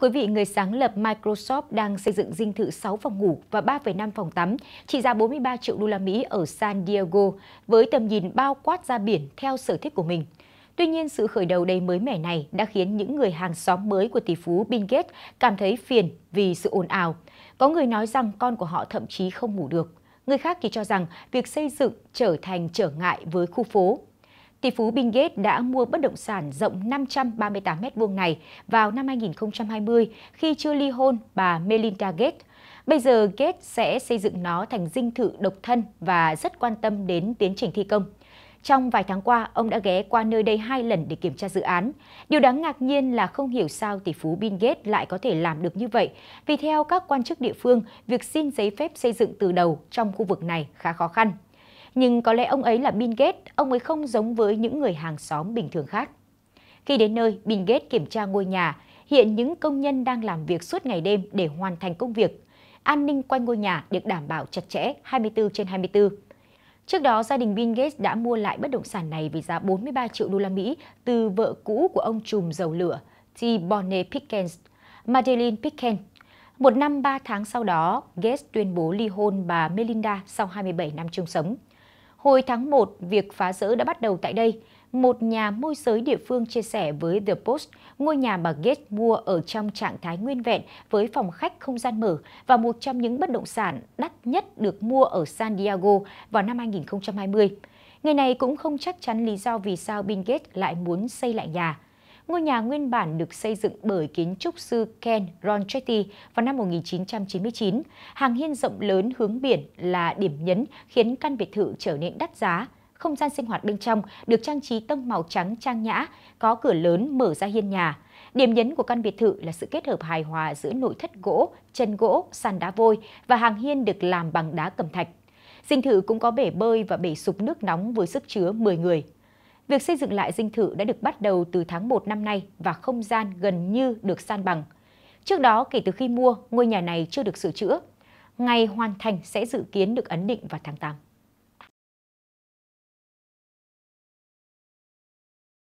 quý vị, người sáng lập Microsoft đang xây dựng dinh thự 6 phòng ngủ và 3,5 phòng tắm trị giá 43 triệu đô la Mỹ ở San Diego với tầm nhìn bao quát ra biển theo sở thích của mình. Tuy nhiên, sự khởi đầu đầy mới mẻ này đã khiến những người hàng xóm mới của tỷ phú Bill Gates cảm thấy phiền vì sự ồn ào. Có người nói rằng con của họ thậm chí không ngủ được. Người khác thì cho rằng việc xây dựng trở thành trở ngại với khu phố tỷ phú Bill Gates đã mua bất động sản rộng 538 m2 này vào năm 2020 khi chưa ly hôn bà Melinda Gates. Bây giờ Gates sẽ xây dựng nó thành dinh thự độc thân và rất quan tâm đến tiến trình thi công. Trong vài tháng qua, ông đã ghé qua nơi đây hai lần để kiểm tra dự án. Điều đáng ngạc nhiên là không hiểu sao tỷ phú Bill Gates lại có thể làm được như vậy, vì theo các quan chức địa phương, việc xin giấy phép xây dựng từ đầu trong khu vực này khá khó khăn nhưng có lẽ ông ấy là Bill Gates, ông ấy không giống với những người hàng xóm bình thường khác. Khi đến nơi, Bill Gates kiểm tra ngôi nhà, hiện những công nhân đang làm việc suốt ngày đêm để hoàn thành công việc. An ninh quanh ngôi nhà được đảm bảo chặt chẽ 24 trên 24. Trước đó, gia đình Bill Gates đã mua lại bất động sản này với giá 43 triệu đô la Mỹ từ vợ cũ của ông trùm dầu lửa, T. Bonnie Pickens, Madeleine Pickens. Một năm ba tháng sau đó, Gates tuyên bố ly hôn bà Melinda sau 27 năm chung sống. Hồi tháng 1, việc phá rỡ đã bắt đầu tại đây. Một nhà môi giới địa phương chia sẻ với The Post, ngôi nhà bà Gates mua ở trong trạng thái nguyên vẹn với phòng khách không gian mở và một trong những bất động sản đắt nhất được mua ở San Diego vào năm 2020. Người này cũng không chắc chắn lý do vì sao Bill Gates lại muốn xây lại nhà. Ngôi nhà nguyên bản được xây dựng bởi kiến trúc sư Ken Ronchetti vào năm 1999. Hàng hiên rộng lớn hướng biển là điểm nhấn khiến căn biệt thự trở nên đắt giá. Không gian sinh hoạt bên trong được trang trí tông màu trắng trang nhã, có cửa lớn mở ra hiên nhà. Điểm nhấn của căn biệt thự là sự kết hợp hài hòa giữa nội thất gỗ, chân gỗ, sàn đá vôi và hàng hiên được làm bằng đá cẩm thạch. Dinh thự cũng có bể bơi và bể sục nước nóng với sức chứa 10 người. Việc xây dựng lại dinh thự đã được bắt đầu từ tháng 1 năm nay và không gian gần như được san bằng. Trước đó, kể từ khi mua, ngôi nhà này chưa được sửa chữa. Ngày hoàn thành sẽ dự kiến được ấn định vào tháng 8.